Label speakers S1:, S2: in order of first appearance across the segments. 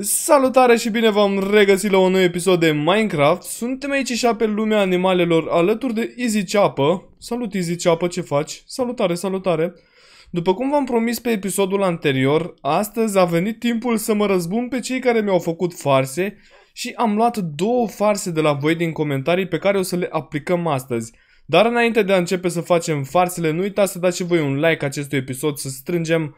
S1: Salutare și bine v-am regăsit la un nou episod de Minecraft. Suntem aici și pe lumea animalelor alături de Easy Ceapă. Salut Easy Ceapă, ce faci? Salutare, salutare. După cum v-am promis pe episodul anterior, astăzi a venit timpul să mă răzbun pe cei care mi-au făcut farse și am luat două farse de la voi din comentarii pe care o să le aplicăm astăzi. Dar înainte de a începe să facem farsele, nu uitați să dați și voi un like acestui episod, să strângem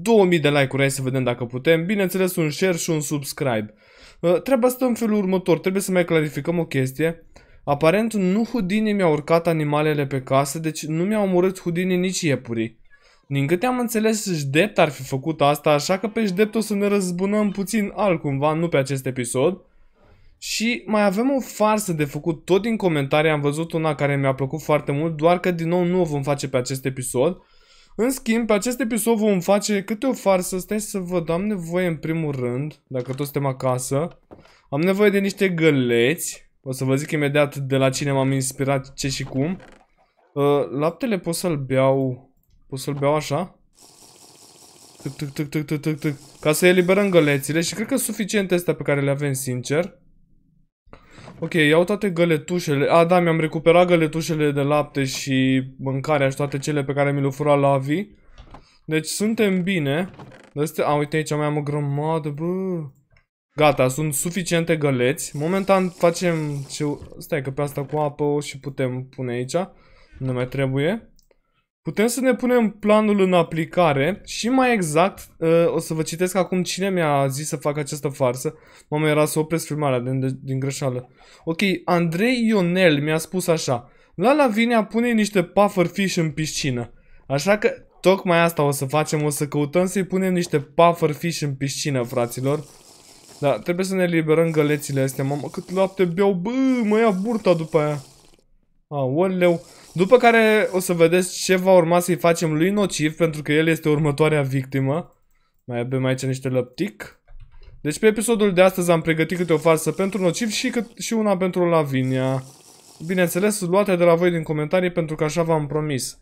S1: 2000 de like-uri, hai să vedem dacă putem. Bineînțeles un share și un subscribe. Uh, treaba stă în felul următor, trebuie să mai clarificăm o chestie. Aparent nu Houdini mi-a urcat animalele pe casă, deci nu mi au omorât Houdini nici iepurii. Din câte am înțeles, Jdept ar fi făcut asta, așa că pe Jdept o să ne răzbunăm puțin altcumva, nu pe acest episod. Și mai avem o farsă de făcut tot din comentarii, am văzut una care mi-a plăcut foarte mult, doar că din nou nu o vom face pe acest episod. În schimb, pe acest episod vom face câte o farsă. Stai să văd, am nevoie în primul rând, dacă toți suntem acasă. Am nevoie de niște găleți. O să vă zic imediat de la cine m-am inspirat, ce și cum. Uh, laptele pot să-l beau... Pot să-l beau așa? Tuc, tuc, tuc, tuc, tuc, tuc, Ca să eliberăm gălețile și cred că suficient este astea pe care le avem, sincer. Ok, iau toate găletușele. A, da, mi-am recuperat găletușele de lapte și mâncarea și toate cele pe care mi le fura vi. Deci suntem bine. Astea... A, uite aici mai am o grămadă, bă. Gata, sunt suficiente găleți. Momentan facem ce... Stai că pe asta cu apă o și putem pune aici. Nu mai trebuie. Putem să ne punem planul în aplicare și mai exact, uh, o să vă citesc acum cine mi-a zis să fac această farsă. Mama era să opresc filmarea din, din greșeală. Ok, Andrei Ionel mi-a spus așa. Lala a pune niște pufferfish în piscină. Așa că tocmai asta o să facem, o să căutăm să-i punem niște pufferfish în piscină, fraților. Da, trebuie să ne liberăm gălețile astea, mamă, cât lapte beau, bă, mă ia burta după aia. A, oleu. După care o să vedeți ce va urma să-i facem lui nociv, pentru că el este următoarea victimă. Mai avem aici niște lăptic. Deci pe episodul de astăzi am pregătit câte o farsă pentru nociv și, cât, și una pentru Lavinia. Bineînțeles, luate de la voi din comentarii pentru că așa v-am promis.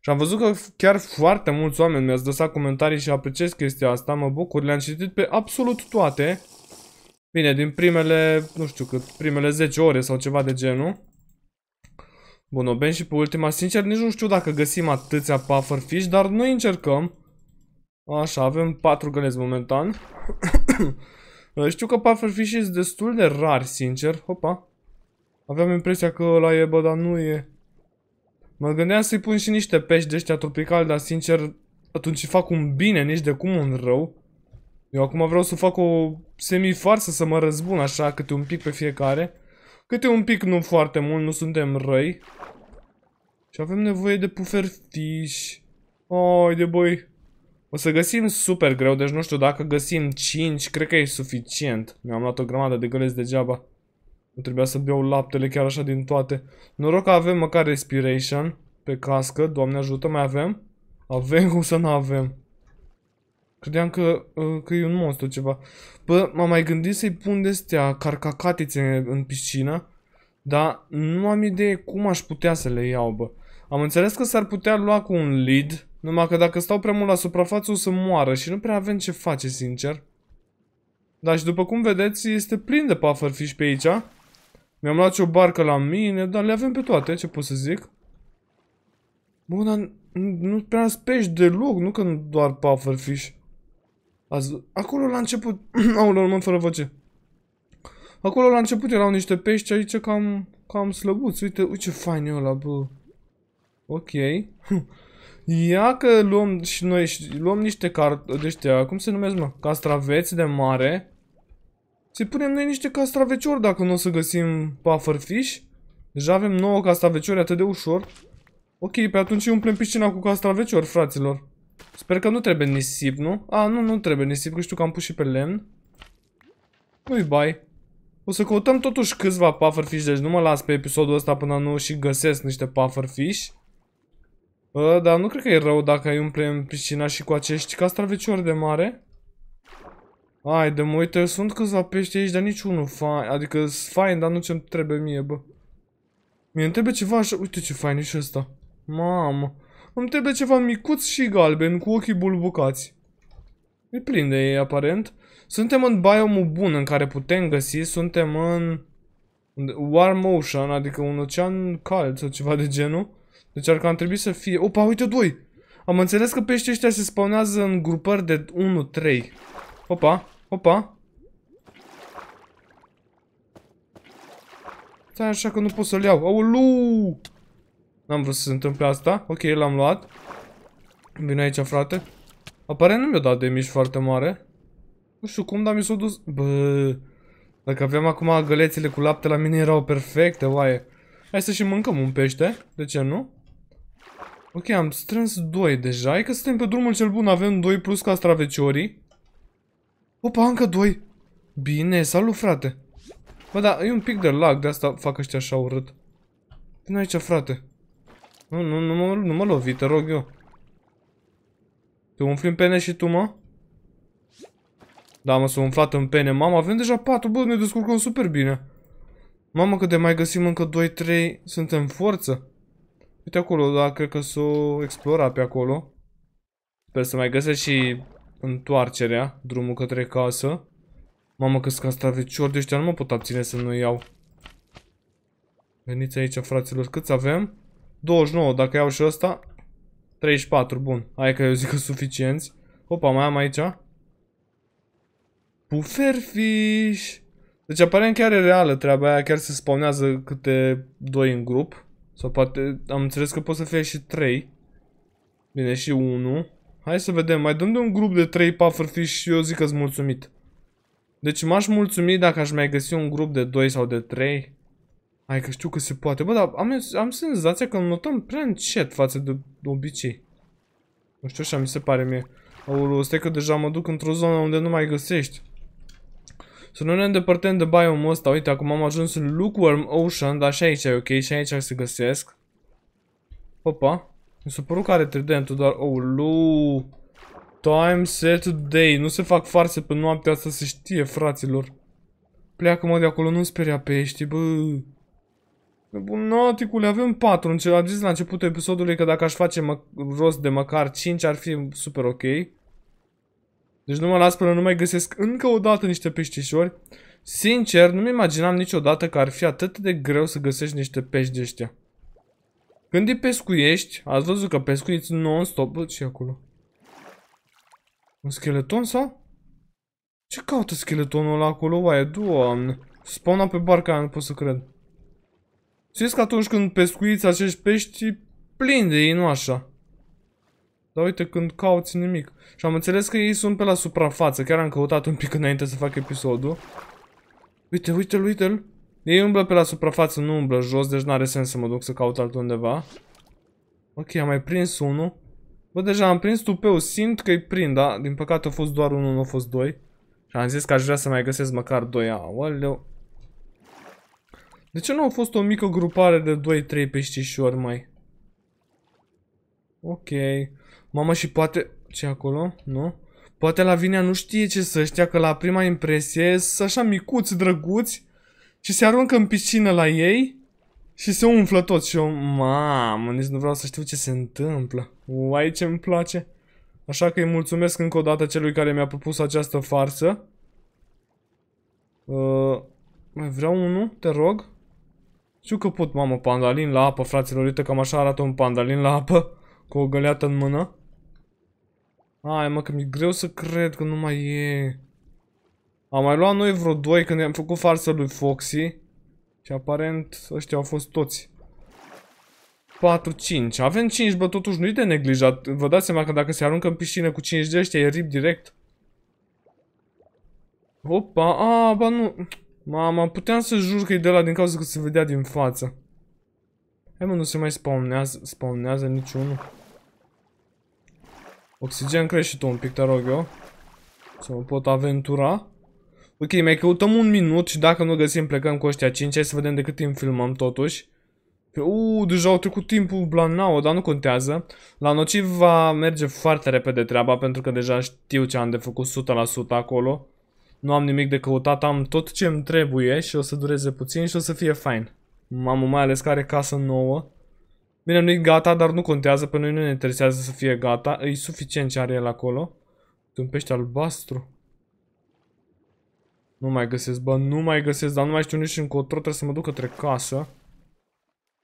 S1: Și am văzut că chiar foarte mulți oameni mi-ați lăsat comentarii și apreciez chestia asta, mă bucur, le-am citit pe absolut toate. Bine, din primele, nu știu cât, primele 10 ore sau ceva de genul. Bun, o și pe ultima. Sincer, nici nu știu dacă găsim atâția pufferfish, dar noi încercăm. Așa, avem patru găleți momentan. știu că pufferfish sunt destul de rari, sincer. Hopa. Aveam impresia că ăla e, bă, dar nu e. Mă gândeam să-i pun și niște pești de ăștia tropicali, dar sincer, atunci fac un bine, nici de cum un rău. Eu acum vreau să fac o semifarsă să mă răzbun așa câte un pic pe fiecare. Câte un pic, nu foarte mult, nu suntem răi. Și avem nevoie de pufertiși. Oi de boi. O să găsim super greu, deci nu știu dacă găsim 5, cred că e suficient. Mi-am luat o grămadă de găleți degeaba. Nu trebuia să beau laptele chiar așa din toate. Noroc că avem măcar respiration pe cască. Doamne ajută, mai avem? Avem, cum să nu avem? Credeam că, uh, că e un monstru ceva. Bă, m-am mai gândit să-i pun de-astea carcacatițe în piscină. Dar nu am idee cum aș putea să le iau, bă. Am înțeles că s-ar putea lua cu un lead, numai că dacă stau prea mult la suprafață o să moară și nu prea avem ce face, sincer. Dar și după cum vedeți, este plin de pufferfish pe aici. Mi-am luat și o barcă la mine, dar le avem pe toate, ce pot să zic. Bun, dar nu prea spești deloc, nu că nu doar pufferfish. Azi, acolo la început... la urmă, fără voce. Acolo la început erau niște pești, aici cam, cam slăbuți. Uite, uite ce fain e ăla, bă. Ok. Ia că luăm și noi și luăm niște cart de ăștia, cum se numesc, mă? Castraveți de mare. Să punem noi niște castraveciori dacă nu o să găsim pufferfish. Deja avem 9 castraveciori atât de ușor. Ok, pe atunci umplem piscina cu castraveciori, fraților. Sper că nu trebuie nisip, nu? A, nu, nu trebuie nisip, că știu că am pus și pe lemn. Nu-i bai. O să căutăm totuși câțiva pufferfish, deci nu mă las pe episodul ăsta până nu și găsesc niște pufferfish. Bă, dar nu cred că e rău dacă umple în piscina și cu acești castraveciori de mare. Hai de mă, uite, sunt câțiva pești aici, dar niciunul fain, adică sunt fain, dar nu ce-mi trebuie mie, bă. Mie îmi trebuie ceva așa, uite ce fain e și ăsta. Mamă, îmi trebuie ceva micuț și galben, cu ochii bulbucați. E plin de ei, aparent. Suntem în biomul bun în care putem găsi, suntem în... Warm ocean, adică un ocean cald sau ceva de genul. Deci ar adică, cam trebui să fie... Opa, uite doi! Am înțeles că peștii ăștia se spawnează în grupări de 1-3. Opa, opa. Stai așa că nu pot să-l iau. Aulu! N-am vrut să se întâmple asta. Ok, l-am luat. Vine aici, frate. Apare nu mi-a dat de mici foarte mare. Nu știu cum, dar mi s-a dus... Bă... Dacă aveam acum gălețile cu lapte la mine erau perfecte, oaie. Hai să și mâncăm un pește. De ce nu? Ok, am strâns 2 deja. Hai că suntem pe drumul cel bun. Avem 2 plus castraveciorii. Opa, încă 2. Bine, salut frate. Bă, da, e un pic de lag, de asta fac ăștia așa urât. Vino aici, frate. Nu, nu, nu, mă, nu mă lovi, te rog eu. Te umfli în pene și tu, mă? Da, mă, sunt umflat în pene. Mama, avem deja 4, bă, ne descurcăm super bine. Mamă, că de mai găsim încă 2-3, suntem forță. Uite acolo, dar cred că s-o explora pe acolo. Sper să mai găsesc și întoarcerea, drumul către casă. Mamă, că sunt straviciori de ăștia, nu mă pot abține să nu iau. Veniți aici, fraților, cât avem? 29, dacă iau și ăsta, 34, bun. Hai că eu zic că suficienți. Opa, mai am aici. Pufferfish! Deci aparent chiar e reală treaba aia, chiar se spawnează câte doi în grup. Sau poate, am înțeles că pot să fie și 3. Bine, și 1. Hai să vedem, mai dăm de un grup de 3 pufferfish și eu zic că-s mulțumit. Deci m-aș mulțumi dacă aș mai găsi un grup de 2 sau de 3. Hai că știu că se poate. Bă, dar am, am senzația că notăm prea încet față de obicei. Nu știu, așa mi se pare mie. Aoleu, stai că deja mă duc într-o zonă unde nu mai găsești. Să nu ne îndepărtăm de biome ăsta. Uite, acum am ajuns în Lukewarm Ocean, dar și aici e ok. Și aici se găsesc. Opa. Mi s-a părut că are tridentul doar... Oh, lu. Time set today. Nu se fac farse pe noaptea asta, se știe, fraților. Pleacă, mă, de acolo, nu speria pești, bă. Nebunaticule, avem 4. Am zis la începutul episodului că dacă aș face rost de măcar 5 ar fi super ok. Deci nu mă las până nu mai găsesc încă o dată niște peștișori. Sincer, nu-mi imaginam niciodată că ar fi atât de greu să găsești niște pești de ăștia. Când îi pescuiești, ați văzut că pescuiți non-stop. Bă, ce acolo? Un scheleton sau? Ce caută scheletonul ăla acolo? Oaie, doamne. Spawna pe barca aia, nu pot să cred. Știți că atunci când pescuiți acești pești, plin de ei, nu așa. Dar uite când cauți nimic. Și am înțeles că ei sunt pe la suprafață. Chiar am căutat un pic înainte să fac episodul. Uite, uite-l, uite-l. Ei umblă pe la suprafață, nu umblă jos, deci n-are sens să mă duc să caut altundeva. Ok, am mai prins unul. Bă, deja am prins tupeu, simt că-i prind, da? Din păcate a fost doar unul, nu a fost doi. Și am zis că aș vrea să mai găsesc măcar doi. Aoleu. De ce nu a fost o mică grupare de 2-3 peștișori, mai? Ok. mama și poate... ce acolo? Nu? Poate la Vinea nu știe ce să știa, că la prima impresie sunt așa micuți, drăguți și se aruncă în piscină la ei și se umflă tot și eu, mamă, nici nu vreau să știu ce se întâmplă. Uai ce îmi place. Așa că îi mulțumesc încă o dată celui care mi-a propus această farsă. Uh, mai vreau unul, te rog? Știu că pot, mamă, pandalin la apă, fraților, uite cam așa arată un pandalin la apă. Cu o găleată în mână? Ai mă, că mi-e greu să cred că nu mai e... Am mai luat noi vreo doi când i-am făcut farsă lui Foxy. Și aparent ăștia au fost toți. 4-5. Avem 5, bă, totuși nu-i de neglijat. Vă dați seama că dacă se aruncă în piscină cu 5 de ăștia, e rip direct. Opa, a, ba nu. Mama, puteam să jur că e de la din cauza că se vedea din față. Hai mă, nu se mai spawnează, spawnează niciunul. Oxigen crește tu un pic, te rog eu. Să mă pot aventura. Ok, mai căutăm un minut și dacă nu găsim plecăm cu ăștia 5. Hai să vedem de cât timp filmăm totuși. Uuu, deja au trecut timpul blanau, dar nu contează. La nociv va merge foarte repede treaba pentru că deja știu ce am de făcut 100% acolo. Nu am nimic de căutat, am tot ce îmi trebuie și o să dureze puțin și o să fie fain. Mamă, mai ales care casă nouă. Bine, nu-i gata, dar nu contează, pe noi nu ne interesează să fie gata. E suficient ce are el acolo. Un pește albastru. Nu mai găsesc, bă, nu mai găsesc, dar nu mai știu nici încotro, trebuie să mă duc către casă.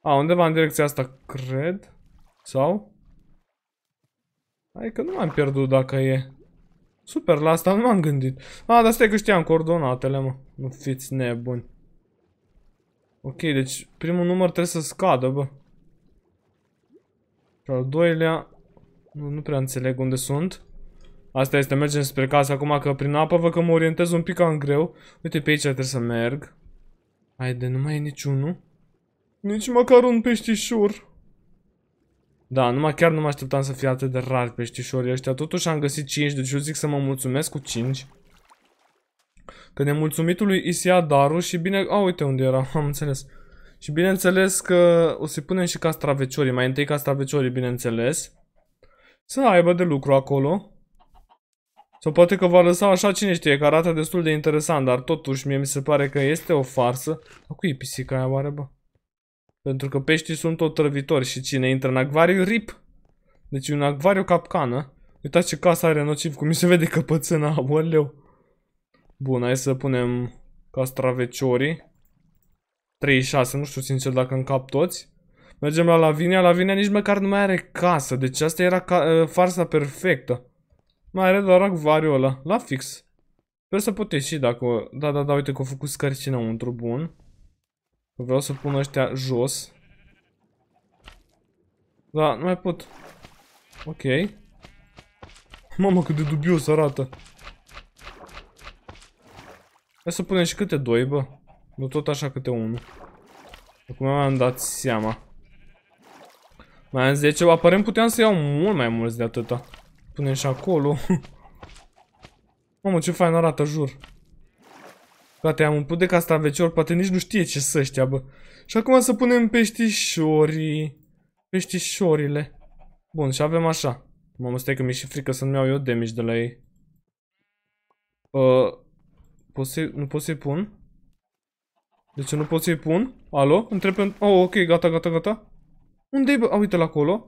S1: A, undeva în direcția asta, cred. Sau? că nu m-am pierdut dacă e. Super, la asta nu m-am gândit. A, dar stai că știam coordonatele, mă. Nu fiți nebuni. Ok, deci primul număr trebuie să scadă, bă. Și al doilea... Nu, nu prea înțeleg unde sunt. Asta este, mergem spre casă acum că prin apă văd că mă orientez un pic în greu. Uite, pe aici trebuie să merg. Haide, nu mai e niciunul. Nici măcar un peștișor. Da, numai chiar nu mă așteptam să fie atât de rar peștișorii ăștia. Totuși am găsit 5, deci eu zic să mă mulțumesc cu 5. Că nemulțumitului îi se ia darul și bine... A, uite unde era, am înțeles. Și bineînțeles că o să-i punem și castraveciorii, mai întâi castraveciorii, bineînțeles. Să aibă de lucru acolo. Sau poate că va lăsa așa cine știe, că arată destul de interesant, dar totuși mie mi se pare că este o farsă. A cui e pisica aia oare, bă? Pentru că peștii sunt otrăvitori și cine intră în acvariu, rip! Deci un acvariu capcană. Uitați ce casă are nociv, cum mi se vede căpățâna, oleu. Bun, hai să punem castraveciorii. 36, nu știu sincer dacă în cap toți. Mergem la Lavinia, Lavinia nici măcar nu mai are casă, deci asta era ca ă, farsa perfectă. Mai are doar acvariul ăla, la fix. Sper să pot ieși dacă... Da, da, da, uite că au făcut scărci înăuntru, bun. Vreau să pun ăștia jos. Da, nu mai pot. Ok. Mamă, cât de dubios arată. Hai să punem și câte doi, bă. Nu tot așa câte unul. Acum mi-am dat seama. Mai am 10, deci, aparent puteam să iau mult mai mulți de atâta. Punem și acolo. Mamă, ce fain arată, jur. Frate, am un de castraveciori, poate nici nu știe ce să știa, bă. Și acum să punem peștișorii. Peștișorile. Bun, și avem așa. Mamă, stai că mi-e și frică să-mi iau eu damage de la ei. Uh, pot să nu pot să-i pun? De deci ce nu pot să-i pun? Alo? Întreb pe... Oh, ok, gata, gata, gata. Unde-i bă? A, uite-l acolo.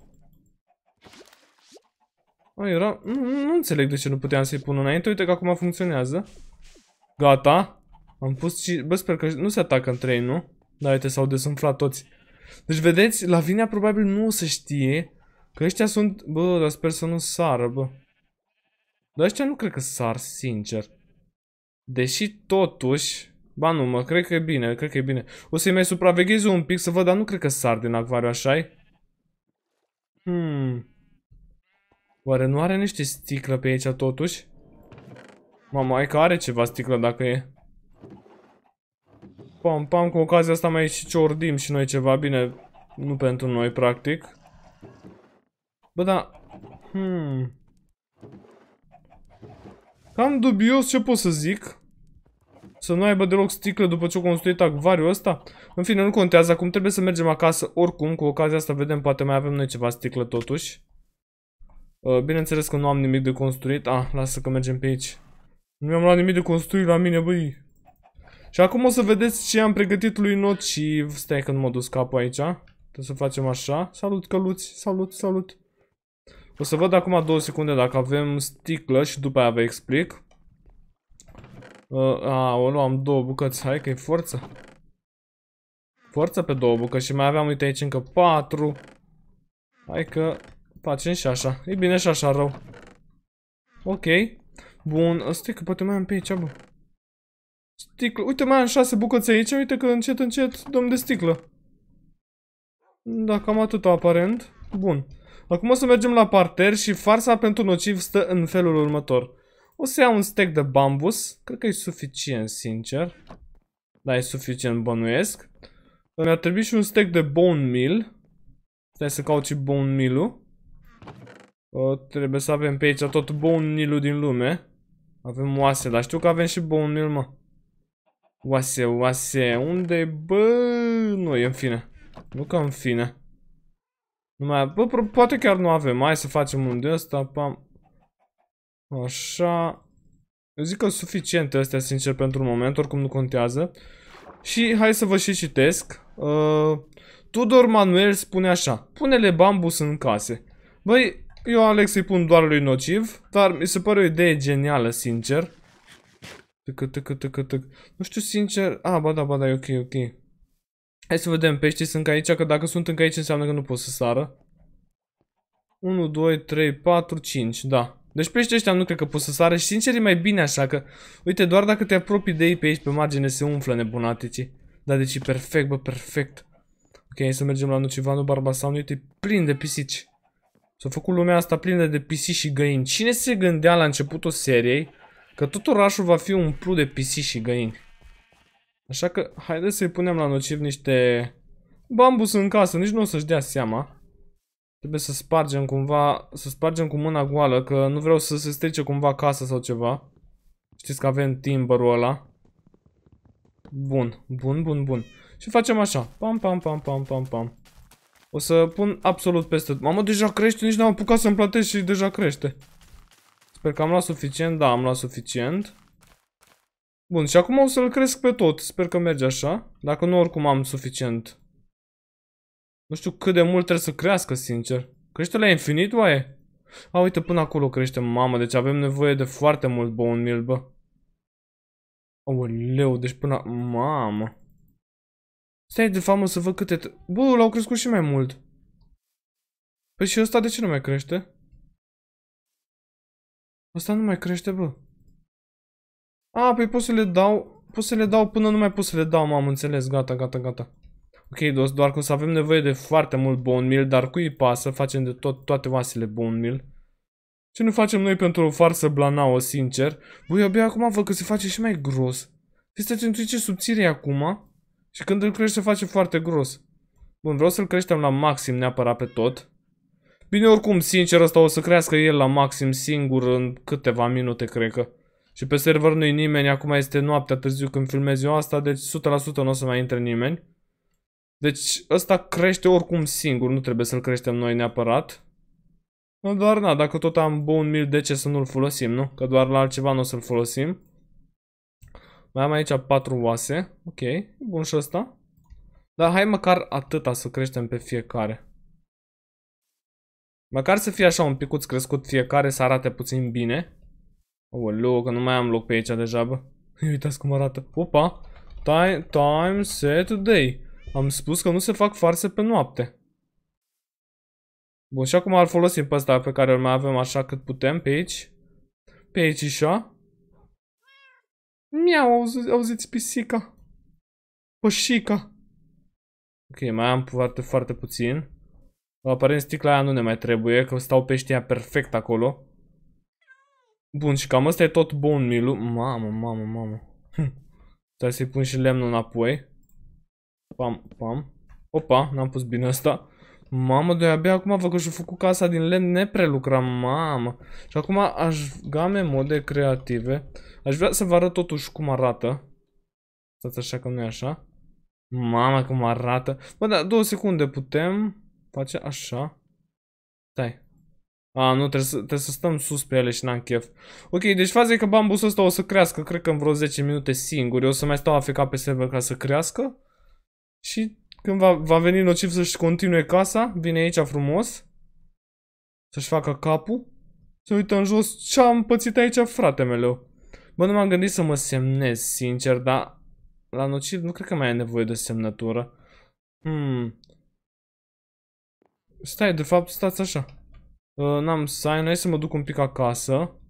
S1: A, era... Nu, nu înțeleg de ce nu puteam să-i pun înainte. Uite că acum funcționează. Gata. Am pus și... Bă, sper că nu se atacă în trei, nu? Da, uite, s-au desumflat toți. Deci, vedeți, Lavinia probabil nu o să știe că ăștia sunt... Bă, dar sper să nu sară, bă. Dar ăștia nu cred că sar, sincer. Deși, totuși... Ba nu, mă, cred că e bine, cred că e bine. O să-i mai supraveghez un pic să văd, dar nu cred că sar din acvariu, așa -i? Hmm. Oare nu are niște sticlă pe aici totuși? Mama, ai că are ceva sticlă dacă e. Pam, pam, cu ocazia asta mai și ciordim și noi ceva, bine, nu pentru noi, practic. Bă, da, hmm. Cam dubios ce pot să zic. Să nu aibă deloc sticlă după ce o construit acvariul ăsta? În fine, nu contează. Acum trebuie să mergem acasă. Oricum, cu ocazia asta vedem, poate mai avem noi ceva sticlă totuși. Uh, bineînțeles că nu am nimic de construit. Ah, lasă că mergem pe aici. Nu mi-am luat nimic de construit la mine, băi. Și acum o să vedeți ce am pregătit lui Nociv. Stai că nu mă dus capul aici. Trebuie să facem așa. Salut, căluți. Salut, salut. O să văd acum două secunde dacă avem sticlă și după aia vă explic. Uh, o luam două bucăți. Hai că e forță. Forță pe două bucăți și mai aveam, uite aici, încă patru. Hai că facem și așa. E bine și așa rău. Ok. Bun, stai că poate mai am pe aici, bă. Sticlă. Uite, mai am șase bucăți aici. Uite că încet, încet dăm de sticlă. Da, cam atât aparent. Bun. Acum o să mergem la parter și farsa pentru nociv stă în felul următor. O să iau un stack de bambus. Cred că e suficient, sincer. Da, e suficient, bănuiesc. Mi-a trebuit și un stack de bone meal. Stai să caut și bone meal-ul. trebuie să avem pe aici tot bone meal din lume. Avem oase, dar știu că avem și bone meal, mă. Oase, oase, unde e bă? Nu, e în fine. Nu că în fine. Nu mai, bă, poate chiar nu avem. Hai să facem un de ăsta, pam. Așa. Eu zic că suficient astea, sincer, pentru un moment, oricum nu contează. Și hai să vă și citesc. Uh, Tudor Manuel spune așa. Pune-le bambus în case. Băi, eu, Alex, îi pun doar lui nociv, dar mi se pare o idee genială, sincer. Tăcă, tăcă, tăcă, tăcă. Nu știu, sincer... A, ah, ba da, ba da, e ok, ok. Hai să vedem, peștii sunt aici, că dacă sunt încă aici înseamnă că nu pot să sară. 1, 2, 3, 4, 5, da. Deci pești ăștia nu cred că pot să sară și sincer e mai bine așa că... Uite, doar dacă te apropii de ei pe aici pe margine se umflă nebunaticii. Da, deci e perfect, bă, perfect. Ok, hai să mergem la Nucivanu Barbasan, uite, e plin de pisici. S-a făcut lumea asta plină de pisici și găini. Cine se gândea la începutul seriei că tot orașul va fi umplut de pisici și găini? Așa că haideți să-i punem la nociv niște bambus în casă, nici nu o să-și dea seama. Trebuie să spargem cumva, să spargem cu mâna goală, că nu vreau să se strice cumva casa sau ceva. Știți că avem timbărul ăla. Bun, bun, bun, bun. Și facem așa. Pam, pam, pam, pam, pam, pam. O să pun absolut peste... Mamă, deja crește, nici n-am apucat să-mi plătesc și deja crește. Sper că am luat suficient, da, am luat suficient. Bun, și acum o să-l cresc pe tot. Sper că merge așa. Dacă nu, oricum am suficient nu știu cât de mult trebuie să crească, sincer. Crește la infinit, oaie? A, uite, până acolo crește, mamă, deci avem nevoie de foarte mult bone meal, bă. Aoleu, deci până... Mamă. Stai de famă să văd câte... Bă, l-au crescut și mai mult. Păi și ăsta de ce nu mai crește? Ăsta nu mai crește, bă. A, păi pot să le dau... Pot să le dau până nu mai pot să le dau, m-am înțeles. Gata, gata, gata. Ok, dos, doar că să avem nevoie de foarte mult bone meal, dar cui pasă, facem de tot, toate oasele bone meal. Ce nu facem noi pentru o farsă o sincer? Băi, abia acum văd că se face și mai gros. Este ce ce subțire acum și când îl crește, se face foarte gros. Bun, vreau să-l creștem la maxim neapărat pe tot. Bine, oricum, sincer, ăsta o să crească el la maxim singur în câteva minute, cred că. Și pe server nu-i nimeni, acum este noaptea târziu când filmez eu asta, deci 100% nu o să mai intre nimeni. Deci ăsta crește oricum singur, nu trebuie să-l creștem noi neapărat. Nu, doar na, dacă tot am bun mil, de ce să nu-l folosim, nu? Că doar la altceva nu o să-l folosim. Mai am aici patru oase. Ok, bun și ăsta. Dar hai măcar atâta să creștem pe fiecare. Măcar să fie așa un picuț crescut fiecare, să arate puțin bine. Olu, că nu mai am loc pe aici deja, bă. Uitați cum arată. Opa! Time, time, set, day. Am spus că nu se fac farse pe noapte. Bun, și acum ar folosim pe ăsta pe care îl mai avem așa cât putem pe aici. Pe aici așa. Miau, auzi, auziți pisica. Pășica. Ok, mai am foarte, foarte puțin. Aparent sticla aia nu ne mai trebuie, că stau pe ăștia perfect acolo. Bun, și cam ăsta e tot bun milu. Mamă, mamă, mamă. Hm. Trebuie să-i pun și lemnul înapoi pam, pam. Opa, n-am pus bine asta. Mamă, de abia acum vă că și-a făcut casa din lemn neprelucrat, mamă. Și acum aș game mode creative. Aș vrea să vă arăt totuși cum arată. Stați așa că nu e așa. Mama cum arată. Bă, da, două secunde putem face așa. Stai. A, nu, trebuie să, trebuie să stăm sus pe ele și n-am chef. Ok, deci faza e că bambusul ăsta o să crească, cred că în vreo 10 minute singur. Eu o să mai stau afecat pe server ca să crească. Și când va, va veni nociv să-și continue casa, vine aici frumos, să-și facă capul, Să uită în jos, ce am pățit aici, frate meu. Bă, nu m-am gândit să mă semnez, sincer, dar la nociv nu cred că mai ai nevoie de semnătură. Hmm. Stai, de fapt, stați așa. Uh, N-am sign, hai să mă duc un pic acasă.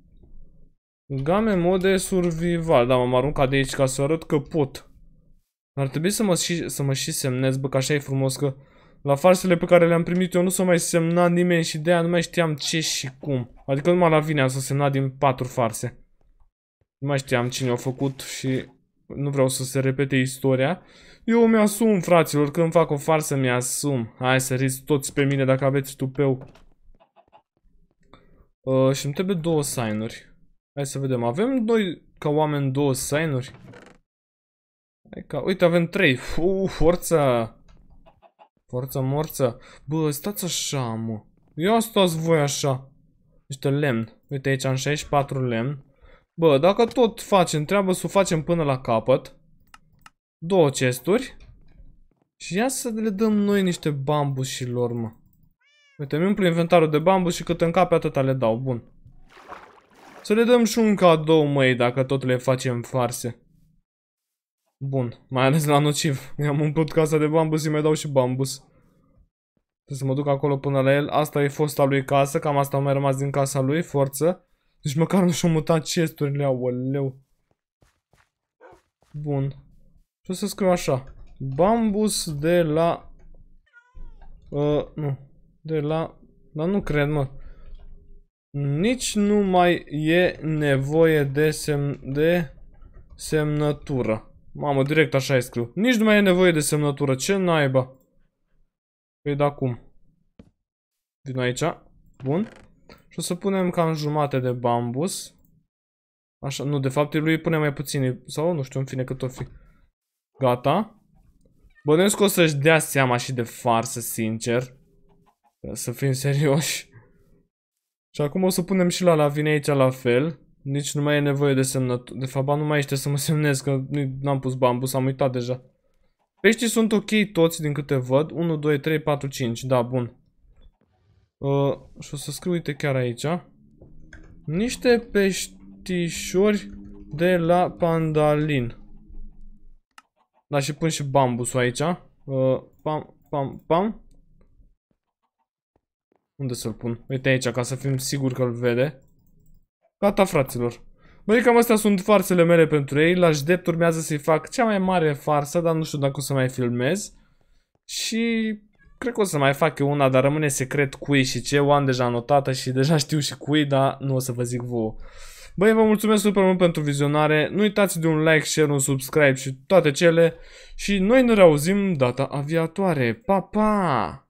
S1: Game mode survival, da, m-am aruncat de aici ca să arăt că pot. Ar trebui să mă și, să mă și semnez, bă, că așa e frumos, că la farsele pe care le-am primit eu nu s-a mai semnat nimeni și de aia nu mai știam ce și cum. Adică numai la vine am să semna din patru farse. Nu mai știam cine au făcut și nu vreau să se repete istoria. Eu mi-asum, fraților, când fac o farsă mi-asum. Hai să riți toți pe mine dacă aveți tupeu. Uh, și îmi trebuie două -uri. Hai să vedem, avem noi ca oameni două -uri? Hai ca, uite, avem 3. uuu forța! Forța morță. Bă, stați așa, mă. Ia stați voi așa. Niște lemn. Uite aici am 64 lemn. Bă, dacă tot facem treabă, să o facem până la capăt. Două chesturi. Și ia să le dăm noi niște bambușilor, mă. Uite, mi umplu inventarul de bambus și cât încape atâta le dau. Bun. Să le dăm și un cadou, măi, dacă tot le facem farse. Bun, mai ales la nociv. Mi-am umplut casa de bambus și mai dau și bambus. Trebuie să mă duc acolo până la el. Asta e fosta lui casă, cam asta a mai rămas din casa lui, forță. Deci măcar nu și-au mutat chesturile, aoleu. Bun. Și o să scriu așa. Bambus de la... Uh, nu. De la... Dar nu cred, mă. Nici nu mai e nevoie de, semn... de semnătură. Mamă, direct așa e scriu. Nici nu mai e nevoie de semnătură. Ce naiba? Păi da cum? Vin aici. Bun. Și o să punem cam jumate de bambus. Așa, nu, de fapt lui pune mai puțin. Sau nu știu, în fine, cât o fi. Gata. Bănuiesc că o să-și dea seama și de farsă, sincer. Să fim serioși. Și acum o să punem și la la vine aici la fel. Nici nu mai e nevoie de semnătură. De fapt, nu mai este să mă semnez, că n-am pus bambus, am uitat deja. Peștii păi sunt ok toți din câte văd. 1, 2, 3, 4, 5. Da, bun. Uh, și o să scriu, uite, chiar aici. Niște peștișori de la Pandalin. Da, și pun și bambusul aici. Uh, pam, pam, pam. Unde să-l pun? Uite aici, ca să fim siguri că-l vede. Gata, fraților. Băi, cam astea sunt farsele mele pentru ei. La ștept urmează să-i fac cea mai mare farsă, dar nu știu dacă o să mai filmez. Și cred că o să mai fac eu una, dar rămâne secret cui și ce. O am deja anotată și deja știu și cui, dar nu o să vă zic vouă. Băi, vă mulțumesc super mult pentru vizionare. Nu uitați de un like, share, un subscribe și toate cele. Și noi ne reauzim data aviatoare. Pa, pa!